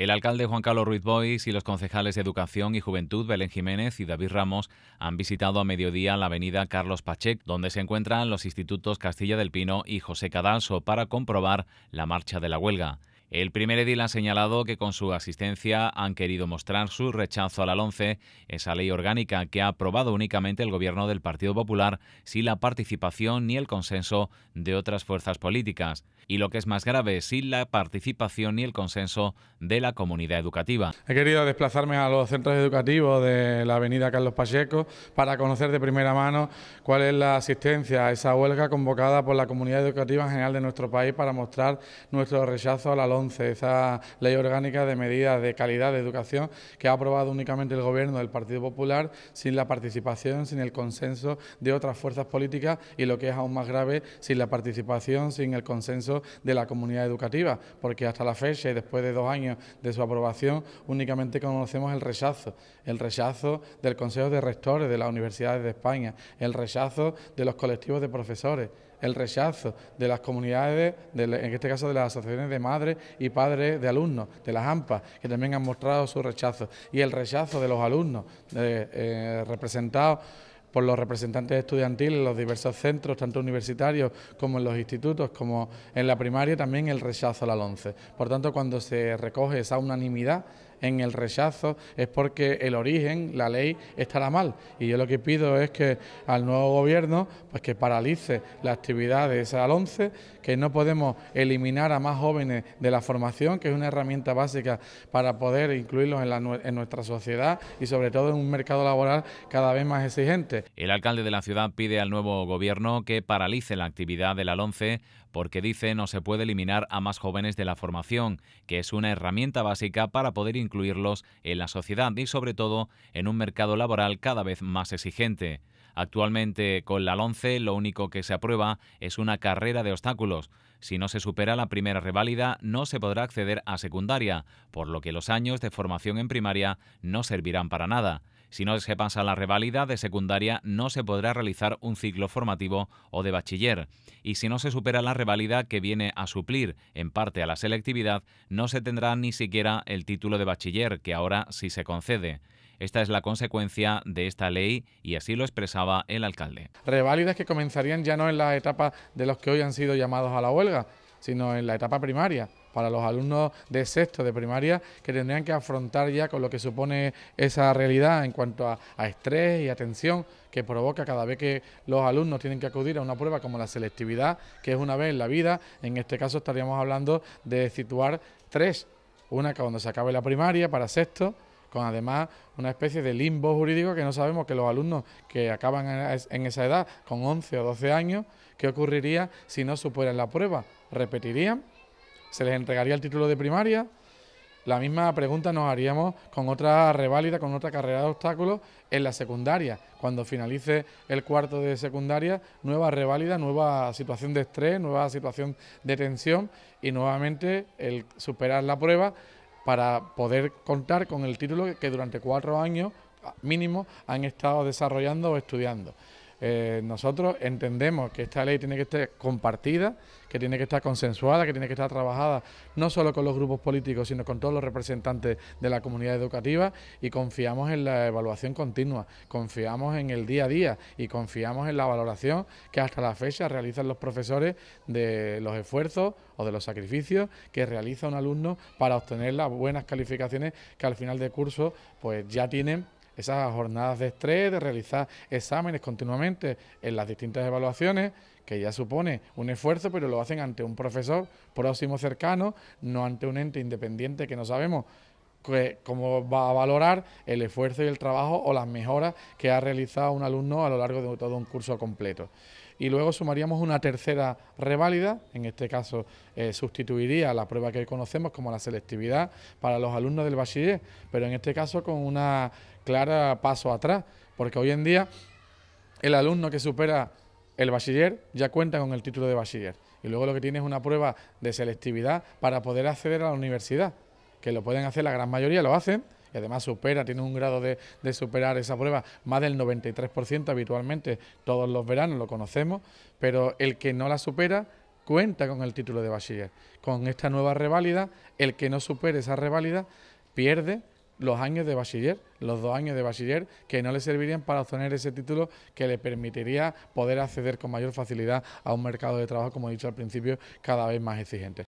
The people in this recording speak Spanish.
El alcalde Juan Carlos Ruiz Bois y los concejales de Educación y Juventud Belén Jiménez y David Ramos han visitado a mediodía la avenida Carlos Pachec, donde se encuentran los institutos Castilla del Pino y José Cadalso para comprobar la marcha de la huelga. El primer edil ha señalado que con su asistencia han querido mostrar su rechazo a la LONCE, esa ley orgánica que ha aprobado únicamente el gobierno del Partido Popular sin la participación ni el consenso de otras fuerzas políticas, y lo que es más grave, sin la participación ni el consenso de la comunidad educativa. He querido desplazarme a los centros educativos de la avenida Carlos Pacheco para conocer de primera mano cuál es la asistencia a esa huelga convocada por la comunidad educativa en general de nuestro país para mostrar nuestro rechazo a la LONCE esa ley orgánica de medidas de calidad de educación que ha aprobado únicamente el Gobierno del Partido Popular sin la participación, sin el consenso de otras fuerzas políticas y lo que es aún más grave, sin la participación, sin el consenso de la comunidad educativa, porque hasta la fecha y después de dos años de su aprobación únicamente conocemos el rechazo, el rechazo del Consejo de Rectores de las Universidades de España, el rechazo de los colectivos de profesores el rechazo de las comunidades, en este caso de las asociaciones de madres y padres de alumnos de las AMPA, que también han mostrado su rechazo, y el rechazo de los alumnos eh, representados por los representantes estudiantiles en los diversos centros, tanto universitarios como en los institutos, como en la primaria, también el rechazo a la ONCE... Por tanto, cuando se recoge esa unanimidad, en el rechazo es porque el origen, la ley, estará mal. Y yo lo que pido es que al nuevo gobierno, pues que paralice la actividad de esa alonce... que no podemos eliminar a más jóvenes de la formación, que es una herramienta básica para poder incluirlos en, nuestra sociedad y sobre todo en un mercado laboral cada vez más exigente. El alcalde de la ciudad pide al nuevo gobierno que paralice la actividad del la porque dice no se puede eliminar a más jóvenes de la formación, que es una herramienta básica para poder incluirlos en la sociedad y sobre todo en un mercado laboral cada vez más exigente. Actualmente con la LONCE lo único que se aprueba es una carrera de obstáculos. Si no se supera la primera reválida no se podrá acceder a secundaria, por lo que los años de formación en primaria no servirán para nada. Si no se pasa la revalida, de secundaria, no se podrá realizar un ciclo formativo o de bachiller. Y si no se supera la reválida que viene a suplir en parte a la selectividad, no se tendrá ni siquiera el título de bachiller, que ahora sí se concede. Esta es la consecuencia de esta ley y así lo expresaba el alcalde. Revalidas que comenzarían ya no en la etapa de los que hoy han sido llamados a la huelga, sino en la etapa primaria para los alumnos de sexto de primaria que tendrían que afrontar ya con lo que supone esa realidad en cuanto a, estrés y atención que provoca cada vez que los alumnos tienen que acudir a una prueba como la selectividad, que es una vez en la vida, en este caso estaríamos hablando de situar tres, una cuando se acabe la primaria para sexto, con además una especie de limbo jurídico que no sabemos que los alumnos que acaban en esa edad, con 11 o 12 años, ¿qué ocurriría si no superan la prueba? ¿Repetirían? se les entregaría el título de primaria. La misma pregunta nos haríamos con otra reválida, con otra carrera de obstáculos en la secundaria. Cuando finalice el cuarto de secundaria, nueva reválida, nueva situación de estrés, nueva situación de tensión y nuevamente el superar la prueba para poder contar con el título que durante cuatro años mínimo han estado desarrollando o estudiando. Eh, nosotros entendemos que esta ley tiene que estar compartida, que tiene que estar consensuada, que tiene que estar trabajada no solo con los grupos políticos, sino con todos los representantes de la comunidad educativa y confiamos en la evaluación continua, confiamos en el día a día y confiamos en la valoración que hasta la fecha realizan los profesores de los esfuerzos o de los sacrificios que realiza un alumno para obtener las buenas calificaciones que al final de curso pues ya tienen esas jornadas de estrés, de realizar exámenes continuamente en las distintas evaluaciones, que ya supone un esfuerzo, pero lo hacen ante un profesor próximo cercano, no ante un ente independiente que no sabemos cómo va a valorar el esfuerzo y el trabajo o las mejoras que ha realizado un alumno a lo largo de todo un curso completo y luego sumaríamos una tercera reválida, en este caso eh, sustituiría la prueba que conocemos como la selectividad para los alumnos del bachiller, pero en este caso con una clara paso atrás, porque hoy en día el alumno que supera el bachiller ya cuenta con el título de bachiller y luego lo que tiene es una prueba de selectividad para poder acceder a la universidad, que lo pueden hacer la gran mayoría, lo hacen, y además supera, tiene un grado de, de superar esa prueba más del 93% habitualmente todos los veranos, lo conocemos, pero el que no la supera cuenta con el título de bachiller. Con esta nueva reválida, el que no supere esa reválida pierde los años de bachiller, los dos años de bachiller, que no le servirían para obtener ese título que le permitiría poder acceder con mayor facilidad a un mercado de trabajo, como he dicho al principio, cada vez más exigente.